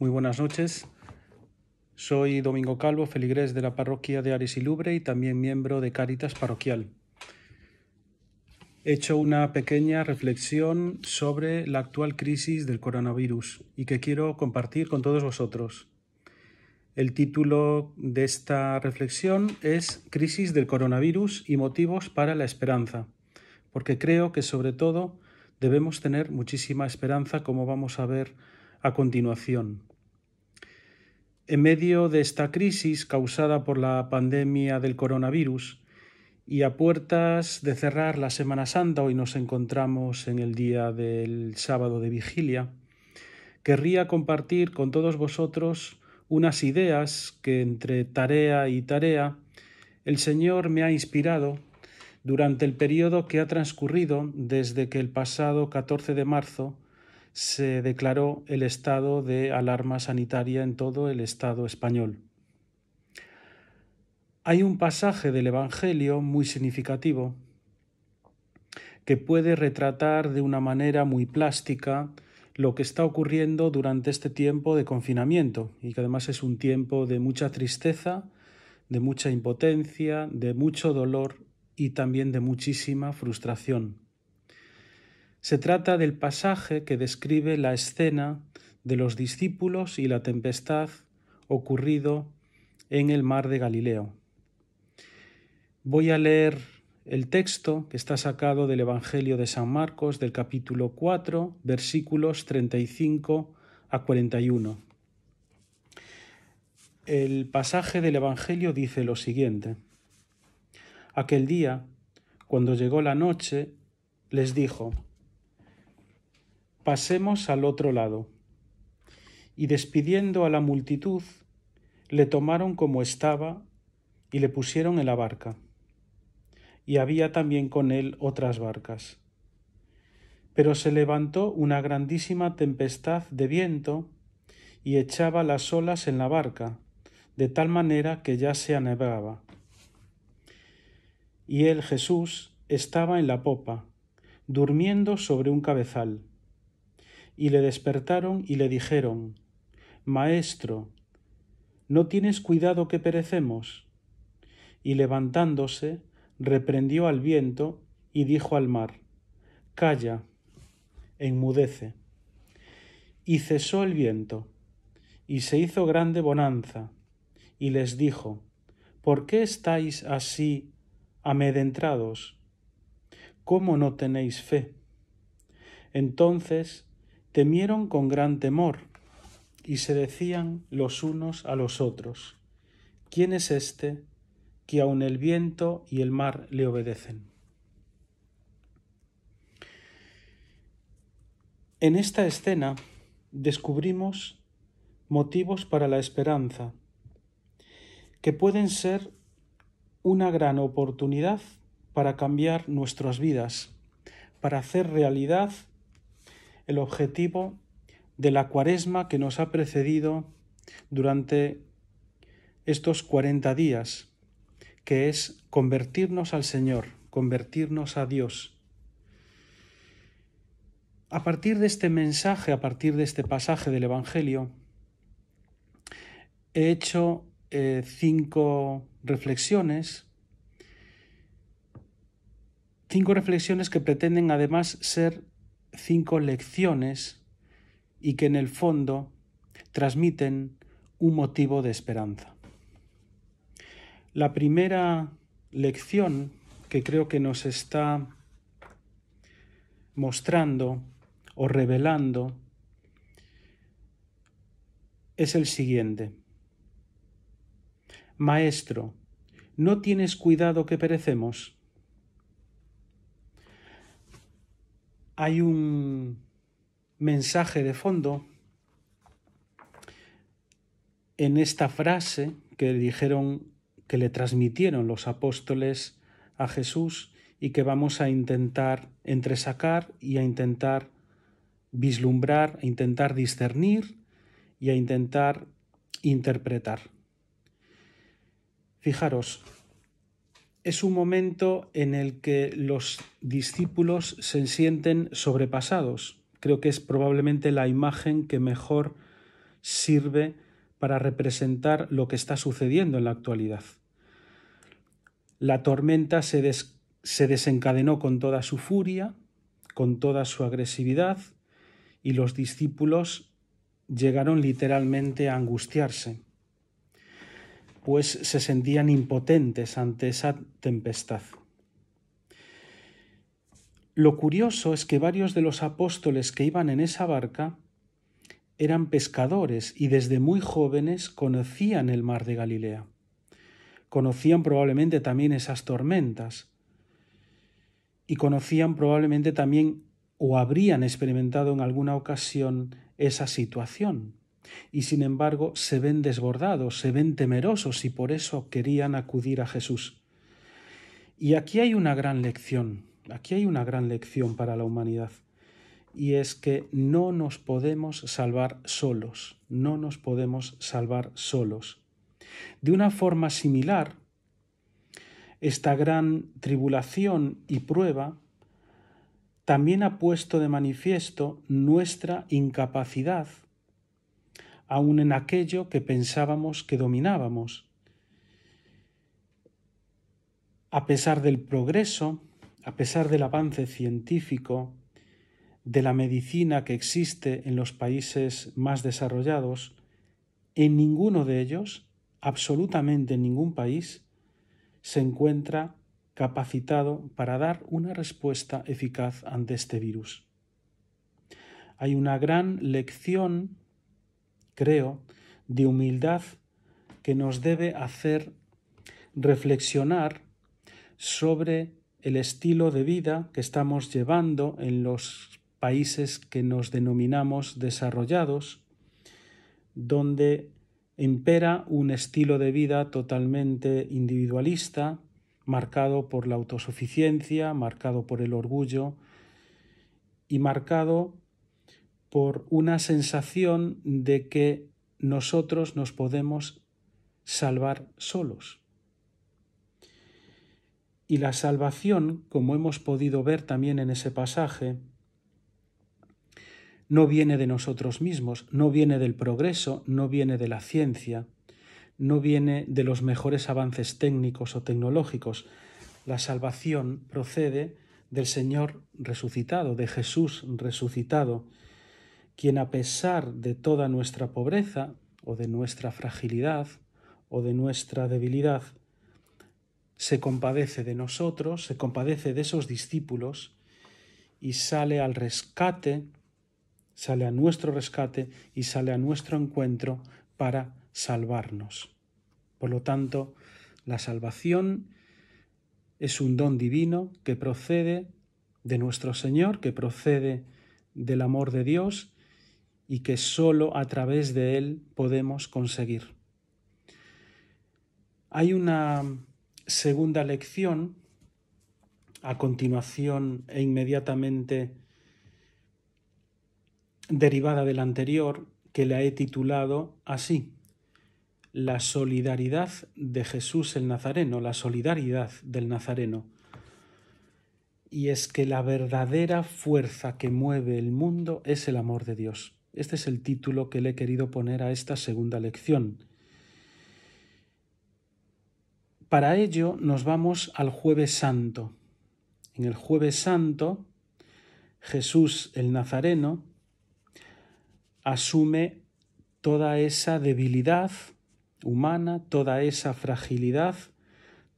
Muy buenas noches. Soy Domingo Calvo, feligrés de la parroquia de Ares y Lubre y también miembro de Cáritas Parroquial. He hecho una pequeña reflexión sobre la actual crisis del coronavirus y que quiero compartir con todos vosotros. El título de esta reflexión es Crisis del coronavirus y motivos para la esperanza, porque creo que sobre todo debemos tener muchísima esperanza como vamos a ver a continuación. En medio de esta crisis causada por la pandemia del coronavirus y a puertas de cerrar la Semana Santa, hoy nos encontramos en el día del sábado de vigilia, querría compartir con todos vosotros unas ideas que entre tarea y tarea el Señor me ha inspirado durante el periodo que ha transcurrido desde que el pasado 14 de marzo se declaró el estado de alarma sanitaria en todo el Estado español. Hay un pasaje del Evangelio muy significativo que puede retratar de una manera muy plástica lo que está ocurriendo durante este tiempo de confinamiento y que además es un tiempo de mucha tristeza, de mucha impotencia, de mucho dolor y también de muchísima frustración. Se trata del pasaje que describe la escena de los discípulos y la tempestad ocurrido en el mar de Galileo. Voy a leer el texto que está sacado del Evangelio de San Marcos del capítulo 4, versículos 35 a 41. El pasaje del Evangelio dice lo siguiente. Aquel día, cuando llegó la noche, les dijo, Pasemos al otro lado. Y despidiendo a la multitud, le tomaron como estaba y le pusieron en la barca. Y había también con él otras barcas. Pero se levantó una grandísima tempestad de viento y echaba las olas en la barca, de tal manera que ya se anegaba. Y él, Jesús, estaba en la popa, durmiendo sobre un cabezal y le despertaron y le dijeron, Maestro, ¿no tienes cuidado que perecemos? Y levantándose, reprendió al viento y dijo al mar, Calla, enmudece. Y cesó el viento, y se hizo grande bonanza, y les dijo, ¿Por qué estáis así amedentrados? ¿Cómo no tenéis fe? Entonces temieron con gran temor y se decían los unos a los otros, ¿quién es este que aun el viento y el mar le obedecen? En esta escena descubrimos motivos para la esperanza, que pueden ser una gran oportunidad para cambiar nuestras vidas, para hacer realidad el objetivo de la cuaresma que nos ha precedido durante estos 40 días, que es convertirnos al Señor, convertirnos a Dios. A partir de este mensaje, a partir de este pasaje del Evangelio, he hecho eh, cinco reflexiones, cinco reflexiones que pretenden además ser cinco lecciones y que en el fondo transmiten un motivo de esperanza. La primera lección que creo que nos está mostrando o revelando es el siguiente. Maestro, ¿no tienes cuidado que perecemos? hay un mensaje de fondo en esta frase que le dijeron, que le transmitieron los apóstoles a Jesús y que vamos a intentar entresacar y a intentar vislumbrar, a intentar discernir y a intentar interpretar. Fijaros, es un momento en el que los discípulos se sienten sobrepasados. Creo que es probablemente la imagen que mejor sirve para representar lo que está sucediendo en la actualidad. La tormenta se, desencadenó con toda su furia, con toda su agresividad, y los discípulos llegaron literalmente a angustiarse pues se sentían impotentes ante esa tempestad. Lo curioso es que varios de los apóstoles que iban en esa barca eran pescadores y desde muy jóvenes conocían el mar de Galilea. Conocían probablemente también esas tormentas y conocían probablemente también o habrían experimentado en alguna ocasión esa situación y sin embargo se ven desbordados, se ven temerosos y por eso querían acudir a Jesús. Y aquí hay una gran lección, aquí hay una gran lección para la humanidad, y es que no nos podemos salvar solos, no nos podemos salvar solos. De una forma similar, esta gran tribulación y prueba también ha puesto de manifiesto nuestra incapacidad aún en aquello que pensábamos que dominábamos. A pesar del progreso, a pesar del avance científico, de la medicina que existe en los países más desarrollados, en ninguno de ellos, absolutamente en ningún país, se encuentra capacitado para dar una respuesta eficaz ante este virus. Hay una gran lección creo, de humildad que nos debe hacer reflexionar sobre el estilo de vida que estamos llevando en los países que nos denominamos desarrollados, donde impera un estilo de vida totalmente individualista, marcado por la autosuficiencia, marcado por el orgullo y marcado por una sensación de que nosotros nos podemos salvar solos. Y la salvación, como hemos podido ver también en ese pasaje, no viene de nosotros mismos, no viene del progreso, no viene de la ciencia, no viene de los mejores avances técnicos o tecnológicos. La salvación procede del Señor resucitado, de Jesús resucitado, quien a pesar de toda nuestra pobreza o de nuestra fragilidad o de nuestra debilidad, se compadece de nosotros, se compadece de esos discípulos y sale al rescate, sale a nuestro rescate y sale a nuestro encuentro para salvarnos. Por lo tanto, la salvación es un don divino que procede de nuestro Señor, que procede del amor de Dios y que solo a través de él podemos conseguir. Hay una segunda lección a continuación e inmediatamente derivada de la anterior que la he titulado así, la solidaridad de Jesús el Nazareno, la solidaridad del Nazareno. Y es que la verdadera fuerza que mueve el mundo es el amor de Dios. Este es el título que le he querido poner a esta segunda lección. Para ello nos vamos al jueves santo. En el jueves santo, Jesús el Nazareno asume toda esa debilidad humana, toda esa fragilidad,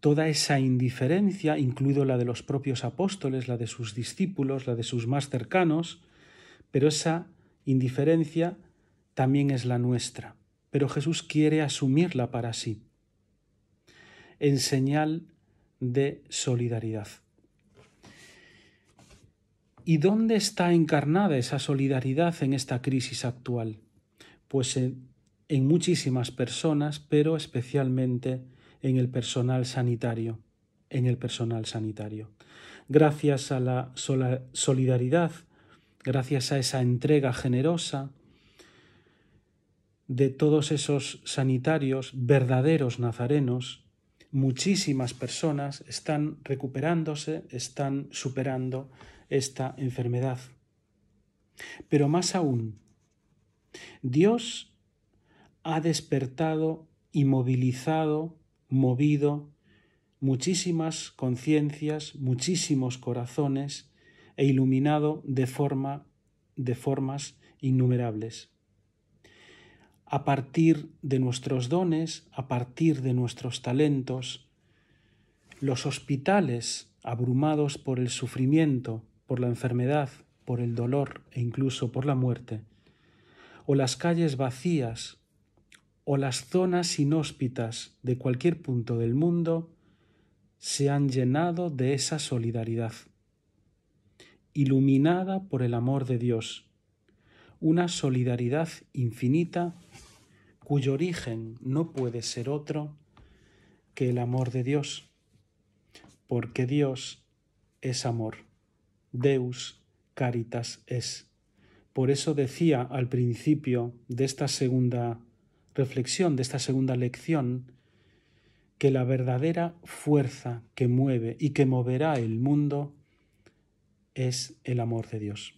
toda esa indiferencia, incluido la de los propios apóstoles, la de sus discípulos, la de sus más cercanos, pero esa indiferencia también es la nuestra, pero Jesús quiere asumirla para sí, en señal de solidaridad. ¿Y dónde está encarnada esa solidaridad en esta crisis actual? Pues en, muchísimas personas, pero especialmente en el personal sanitario, en el personal sanitario. Gracias a la solidaridad gracias a esa entrega generosa de todos esos sanitarios verdaderos nazarenos, muchísimas personas están recuperándose, están superando esta enfermedad. Pero más aún, Dios ha despertado y movilizado, movido muchísimas conciencias, muchísimos corazones e iluminado de, forma, de formas innumerables. A partir de nuestros dones, a partir de nuestros talentos, los hospitales abrumados por el sufrimiento, por la enfermedad, por el dolor e incluso por la muerte, o las calles vacías, o las zonas inhóspitas de cualquier punto del mundo, se han llenado de esa solidaridad iluminada por el amor de Dios, una solidaridad infinita cuyo origen no puede ser otro que el amor de Dios, porque Dios es amor, Deus caritas es. Por eso decía al principio de esta segunda reflexión, de esta segunda lección, que la verdadera fuerza que mueve y que moverá el mundo es el amor de Dios.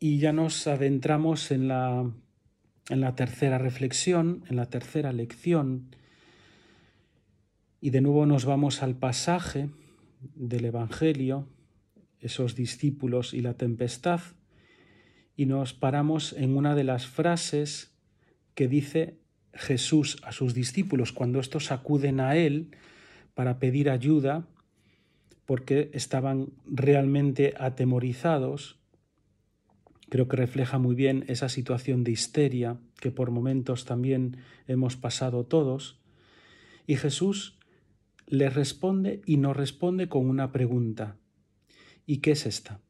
Y ya nos adentramos en la, tercera reflexión, en la tercera lección, y de nuevo nos vamos al pasaje del Evangelio, esos discípulos y la tempestad, y nos paramos en una de las frases que dice Jesús a sus discípulos cuando estos acuden a Él para pedir ayuda porque estaban realmente atemorizados. Creo que refleja muy bien esa situación de histeria que por momentos también hemos pasado todos. Y Jesús les responde y nos responde con una pregunta. ¿Y qué es esta?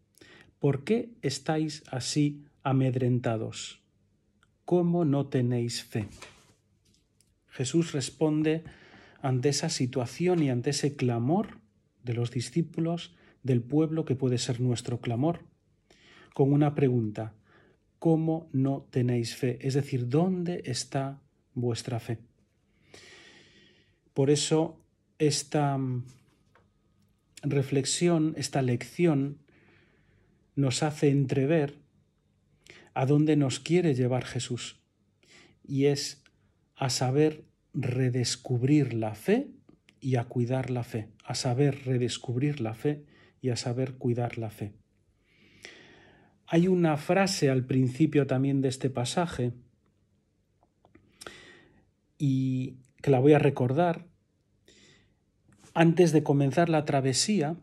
¿Por qué estáis así amedrentados? ¿Cómo no tenéis fe? Jesús responde ante esa situación y ante ese clamor de los discípulos del pueblo que puede ser nuestro clamor, con una pregunta, ¿cómo no tenéis fe? Es decir, ¿dónde está vuestra fe? Por eso esta mm, reflexión, esta lección, nos hace entrever a dónde nos quiere llevar Jesús, y es a saber redescubrir la fe y a cuidar la fe, a saber redescubrir la fe y a saber cuidar la fe. Hay una frase al principio también de este pasaje y que la voy a recordar. Antes de comenzar la travesía,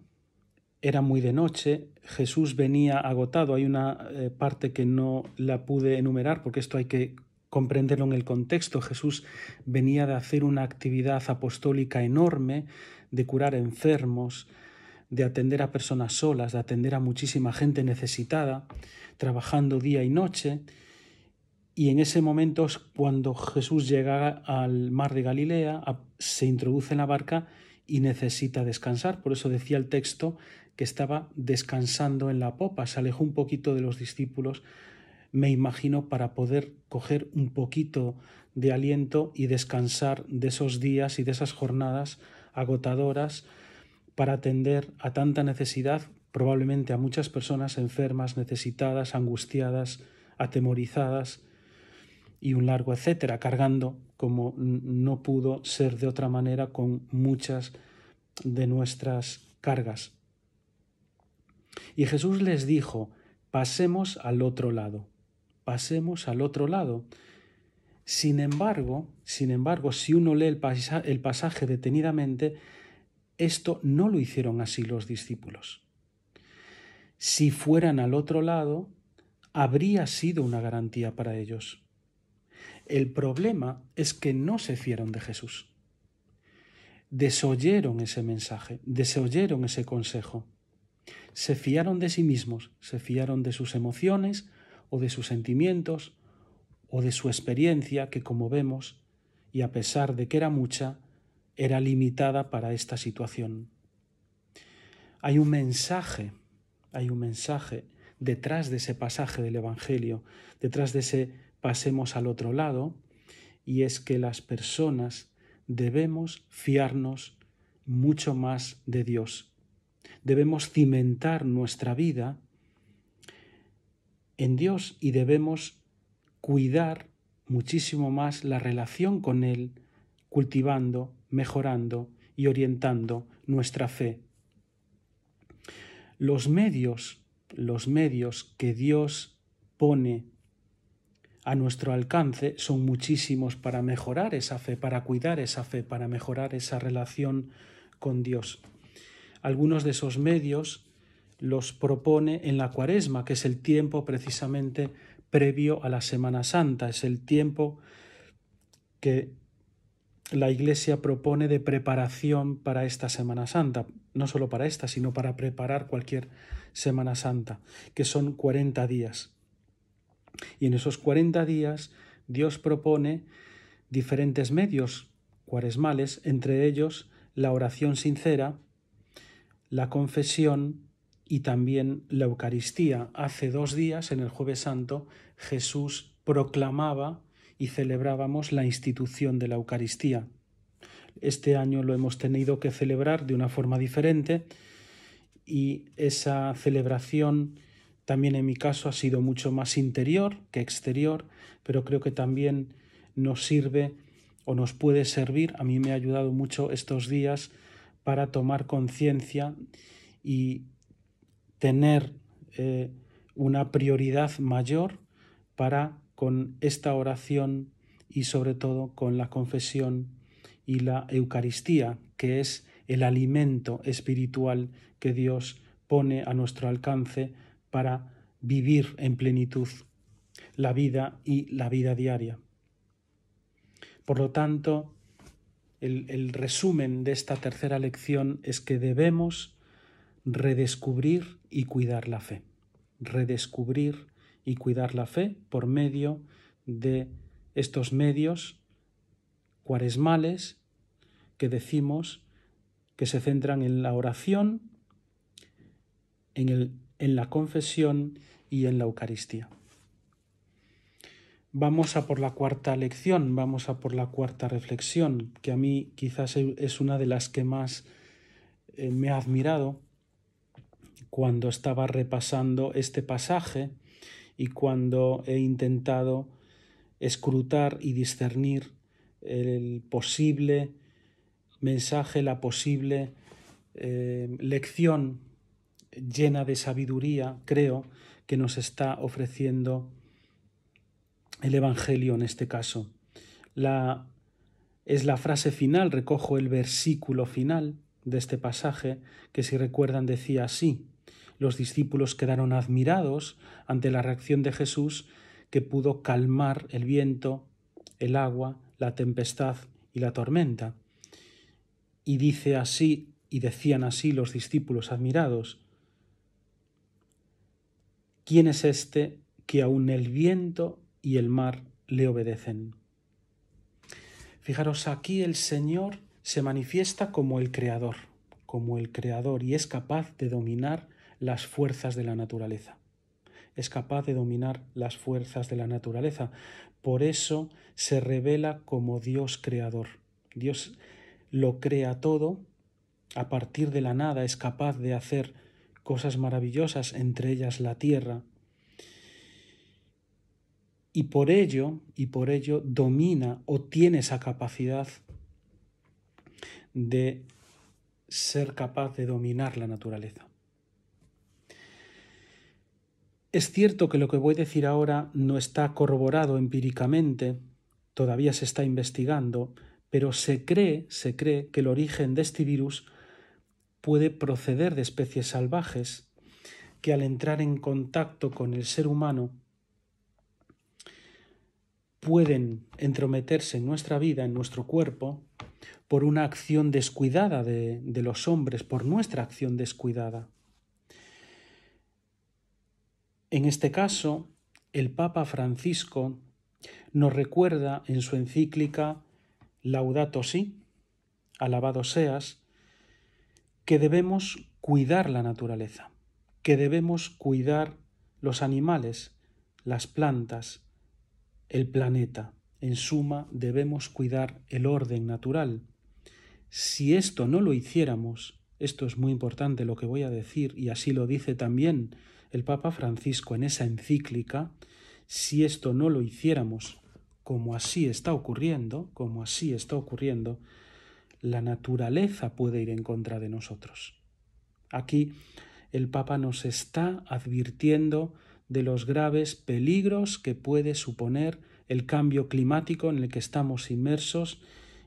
era muy de noche, Jesús venía agotado. Hay una eh, parte que no la pude enumerar porque esto hay que comprenderlo en el contexto. Jesús venía de hacer una actividad apostólica enorme, de curar enfermos, de atender a personas solas, de atender a muchísima gente necesitada, trabajando día y noche. Y en ese momento es cuando Jesús llega al mar de Galilea, se introduce en la barca y necesita descansar. Por eso decía el texto que estaba descansando en la popa, se alejó un poquito de los discípulos me imagino, para poder coger un poquito de aliento y descansar de esos días y de esas jornadas agotadoras para atender a tanta necesidad, probablemente a muchas personas enfermas, necesitadas, angustiadas, atemorizadas y un largo etcétera, cargando como no pudo ser de otra manera con muchas de nuestras cargas. Y Jesús les dijo, pasemos al otro lado pasemos al otro lado. Sin embargo, sin embargo, si uno lee el, pasaje detenidamente, esto no lo hicieron así los discípulos. Si fueran al otro lado, habría sido una garantía para ellos. El problema es que no se fieron de Jesús. Desoyeron ese mensaje, desoyeron ese consejo. Se fiaron de sí mismos, se fiaron de sus emociones, o de sus sentimientos o de su experiencia que, como vemos, y a pesar de que era mucha, era limitada para esta situación. Hay un mensaje, hay un mensaje detrás de ese pasaje del Evangelio, detrás de ese pasemos al otro lado, y es que las personas debemos fiarnos mucho más de Dios. Debemos cimentar nuestra vida en Dios y debemos cuidar muchísimo más la relación con Él, cultivando, mejorando y orientando nuestra fe. Los medios, los medios que Dios pone a nuestro alcance son muchísimos para mejorar esa fe, para cuidar esa fe, para mejorar esa relación con Dios. Algunos de esos medios los propone en la cuaresma, que es el tiempo precisamente previo a la Semana Santa, es el tiempo que la Iglesia propone de preparación para esta Semana Santa, no solo para esta, sino para preparar cualquier Semana Santa, que son 40 días. Y en esos 40 días Dios propone diferentes medios cuaresmales, entre ellos la oración sincera, la confesión, y también la Eucaristía. Hace dos días, en el jueves santo, Jesús proclamaba y celebrábamos la institución de la Eucaristía. Este año lo hemos tenido que celebrar de una forma diferente y esa celebración también en mi caso ha sido mucho más interior que exterior, pero creo que también nos sirve o nos puede servir, a mí me ha ayudado mucho estos días para tomar conciencia y tener eh, una prioridad mayor para con esta oración y sobre todo con la confesión y la Eucaristía, que es el alimento espiritual que Dios pone a nuestro alcance para vivir en plenitud la vida y la vida diaria. Por lo tanto, el resumen de esta tercera lección es que debemos redescubrir y cuidar la fe. Redescubrir y cuidar la fe por medio de estos medios cuaresmales que decimos que se centran en la oración, en, la confesión y en la Eucaristía. Vamos a por la cuarta lección, vamos a por la cuarta reflexión, que a mí quizás es una de las que más eh, me ha admirado, cuando estaba repasando este pasaje y cuando he intentado escrutar y discernir el posible mensaje, la posible eh, lección llena de sabiduría, creo, que nos está ofreciendo el Evangelio en este caso. es la frase final, recojo el versículo final de este pasaje, que si recuerdan decía así, los discípulos quedaron admirados ante la reacción de Jesús que pudo calmar el viento, el agua, la tempestad y la tormenta. Y dice así, y decían así los discípulos admirados, ¿quién es este que aun el viento y el mar le obedecen? Fijaros, aquí el Señor se manifiesta como el Creador, como el Creador, y es capaz de dominar las fuerzas de la naturaleza. Es capaz de dominar las fuerzas de la naturaleza. Por eso se revela como Dios creador. Dios lo crea todo, a partir de la nada es capaz de hacer cosas maravillosas, entre ellas la tierra. Y por ello, y por ello domina o tiene esa capacidad de ser capaz de dominar la naturaleza. Es cierto que lo que voy a decir ahora no está corroborado empíricamente, todavía se está investigando, pero se cree, se cree que el origen de este virus puede proceder de especies salvajes que al entrar en contacto con el ser humano pueden entrometerse en nuestra vida, en nuestro cuerpo, por una acción descuidada de los hombres, por nuestra acción descuidada. En este caso, el Papa Francisco nos recuerda en su encíclica Laudato Si, alabado seas, que debemos cuidar la naturaleza, que debemos cuidar los animales, las plantas, el planeta. En suma, debemos cuidar el orden natural. Si esto no lo hiciéramos, esto es muy importante lo que voy a decir, y así lo dice también el Papa Francisco en esa encíclica, si esto no lo hiciéramos como así está ocurriendo, como así está ocurriendo, la naturaleza puede ir en contra de nosotros. Aquí el Papa nos está advirtiendo de los graves peligros que puede suponer el cambio climático en el que estamos inmersos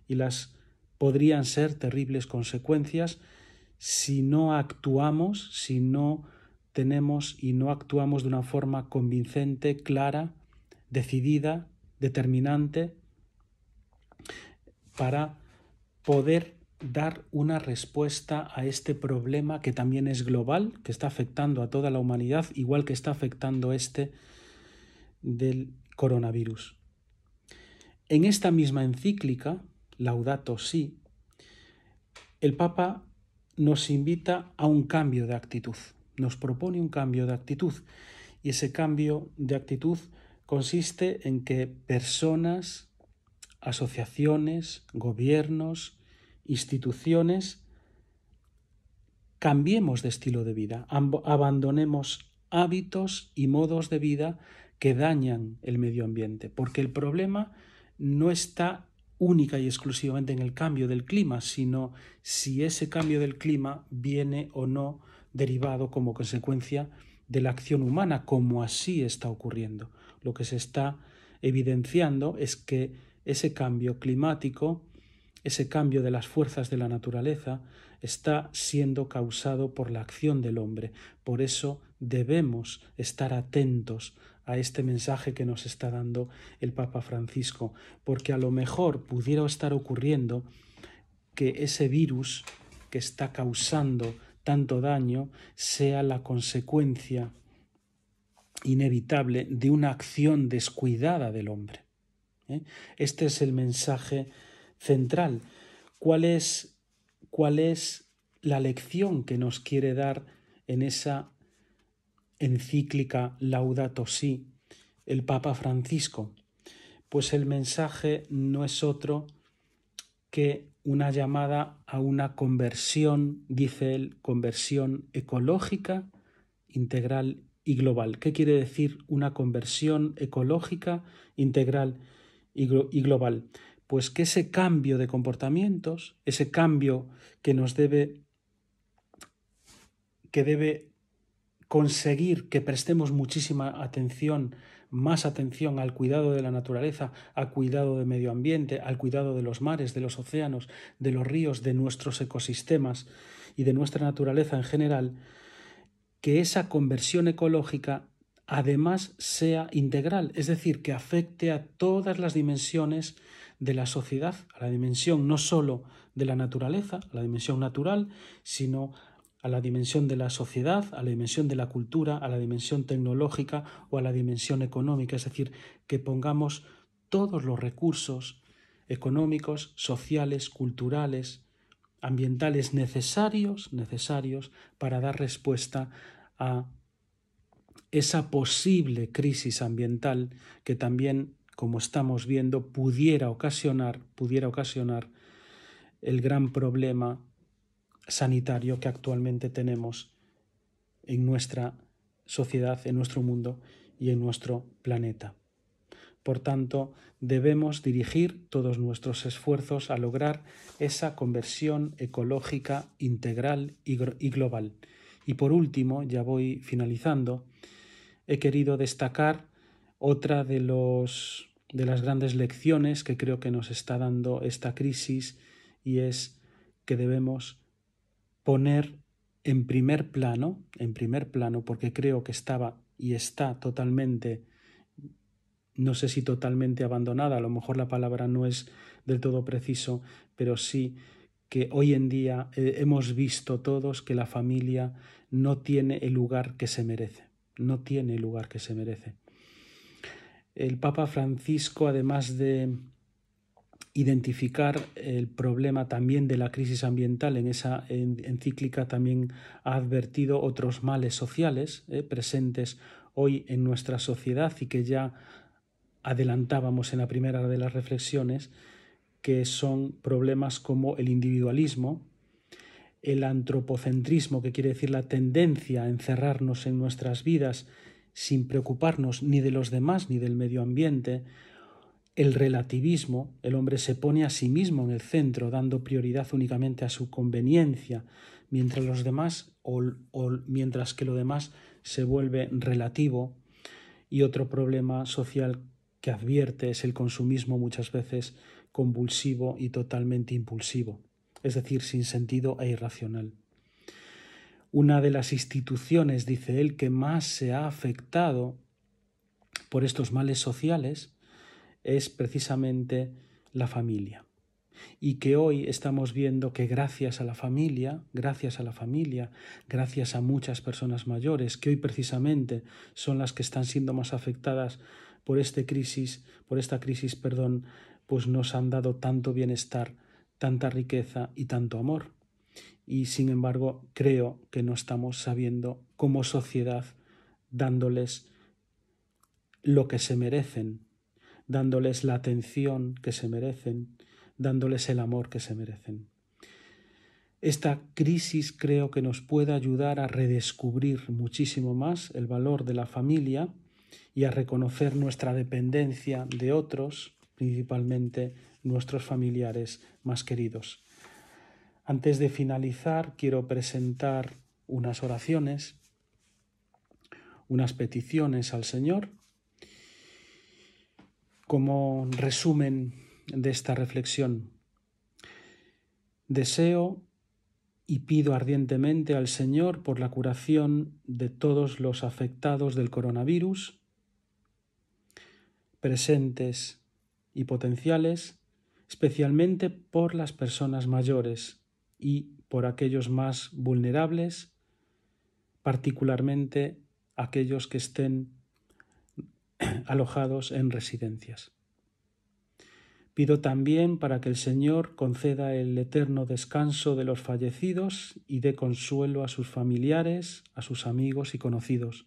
y las podrían ser terribles consecuencias si no actuamos, si no tenemos y no actuamos de una forma convincente, clara, decidida, determinante, para poder dar una respuesta a este problema que también es global, que está afectando a toda la humanidad, igual que está afectando este del coronavirus. En esta misma encíclica, Laudato Si, el Papa nos invita a un cambio de actitud nos propone un cambio de actitud y ese cambio de actitud consiste en que personas, asociaciones, gobiernos, instituciones, cambiemos de estilo de vida, abandonemos hábitos y modos de vida que dañan el medio ambiente, porque el problema no está única y exclusivamente en el cambio del clima, sino si ese cambio del clima viene o no derivado como consecuencia de la acción humana, como así está ocurriendo. Lo que se está evidenciando es que ese cambio climático, ese cambio de las fuerzas de la naturaleza, está siendo causado por la acción del hombre. Por eso debemos estar atentos a este mensaje que nos está dando el Papa Francisco, porque a lo mejor pudiera estar ocurriendo que ese virus que está causando tanto daño sea la consecuencia inevitable de una acción descuidada del hombre. ¿eh? Este es el mensaje central. ¿Cuál es, ¿Cuál es la lección que nos quiere dar en esa encíclica Laudato Si el Papa Francisco? Pues el mensaje no es otro que una llamada a una conversión, dice él, conversión ecológica, integral y global. ¿Qué quiere decir una conversión ecológica, integral y, global? Pues que ese cambio de comportamientos, ese cambio que nos debe, que debe conseguir que prestemos muchísima atención más atención al cuidado de la naturaleza, al cuidado del medio ambiente, al cuidado de los mares, de los océanos, de los ríos, de nuestros ecosistemas y de nuestra naturaleza en general, que esa conversión ecológica además sea integral, es decir, que afecte a todas las dimensiones de la sociedad, a la dimensión no solo de la naturaleza, a la dimensión natural, sino a la dimensión de la sociedad, a la dimensión de la cultura, a la dimensión tecnológica o a la dimensión económica, es decir, que pongamos todos los recursos económicos, sociales, culturales, ambientales necesarios, necesarios para dar respuesta a esa posible crisis ambiental que también, como estamos viendo, pudiera ocasionar, pudiera ocasionar el gran problema sanitario que actualmente tenemos en nuestra sociedad, en nuestro mundo y en nuestro planeta. Por tanto, debemos dirigir todos nuestros esfuerzos a lograr esa conversión ecológica integral y global. Y por último, ya voy finalizando, he querido destacar otra de, de las grandes lecciones que creo que nos está dando esta crisis y es que debemos poner en primer plano, en primer plano, porque creo que estaba y está totalmente, no sé si totalmente abandonada, a lo mejor la palabra no es del todo preciso, pero sí que hoy en día eh, hemos visto todos que la familia no tiene el lugar que se merece, no tiene el lugar que se merece. El Papa Francisco, además de identificar el problema también de la crisis ambiental. En esa encíclica también ha advertido otros males sociales eh, presentes hoy en nuestra sociedad y que ya adelantábamos en la primera de las reflexiones, que son problemas como el individualismo, el antropocentrismo, que quiere decir la tendencia a encerrarnos en nuestras vidas sin preocuparnos ni de los demás ni del medio ambiente, el relativismo, el hombre se pone a sí mismo en el centro, dando prioridad únicamente a su conveniencia, mientras los demás, mientras que lo demás se vuelve relativo. Y otro problema social que advierte es el consumismo muchas veces convulsivo y totalmente impulsivo, es decir, sin sentido e irracional. Una de las instituciones, dice él, que más se ha afectado por estos males sociales es precisamente la familia. Y que hoy estamos viendo que gracias a la familia, gracias a la familia, gracias a muchas personas mayores, que hoy precisamente son las que están siendo más afectadas por este crisis, por esta crisis, perdón, pues nos han dado tanto bienestar, tanta riqueza y tanto amor. Y sin embargo, creo que no estamos sabiendo como sociedad dándoles lo que se merecen, dándoles la atención que se merecen, dándoles el amor que se merecen. Esta crisis creo que nos puede ayudar a redescubrir muchísimo más el valor de la familia y a reconocer nuestra dependencia de otros, principalmente nuestros familiares más queridos. Antes de finalizar, quiero presentar unas oraciones, unas peticiones al Señor como resumen de esta reflexión. Deseo y pido ardientemente al Señor por la curación de todos los afectados del coronavirus, presentes y potenciales, especialmente por las personas mayores y por aquellos más vulnerables, particularmente aquellos que estén alojados en residencias. Pido también para que el Señor conceda el eterno descanso de los fallecidos y dé consuelo a sus familiares, a sus amigos y conocidos.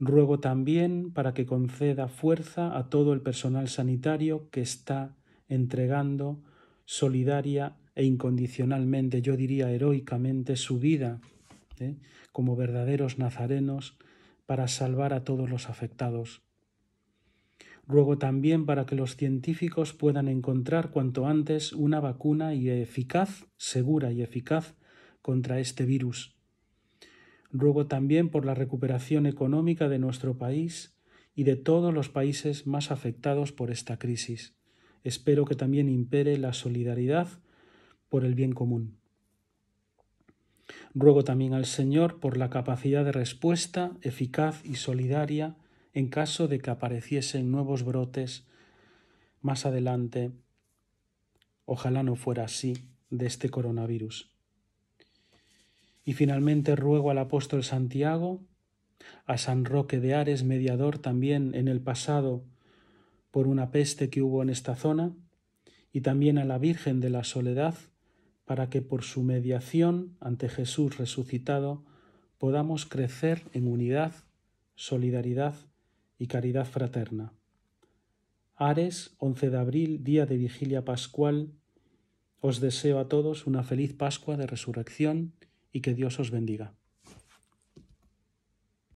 Ruego también para que conceda fuerza a todo el personal sanitario que está entregando solidaria e incondicionalmente, yo diría heroicamente, su vida ¿eh? como verdaderos nazarenos para salvar a todos los afectados. Ruego también para que los científicos puedan encontrar cuanto antes una vacuna y eficaz, segura y eficaz contra este virus. Ruego también por la recuperación económica de nuestro país y de todos los países más afectados por esta crisis. Espero que también impere la solidaridad por el bien común. Ruego también al Señor por la capacidad de respuesta eficaz y solidaria en caso de que apareciesen nuevos brotes más adelante, ojalá no fuera así, de este coronavirus. Y finalmente ruego al apóstol Santiago, a San Roque de Ares, mediador también en el pasado por una peste que hubo en esta zona, y también a la Virgen de la Soledad, para que por su mediación ante Jesús resucitado podamos crecer en unidad, solidaridad y caridad fraterna. Ares, 11 de abril, día de vigilia pascual, os deseo a todos una feliz Pascua de Resurrección y que Dios os bendiga.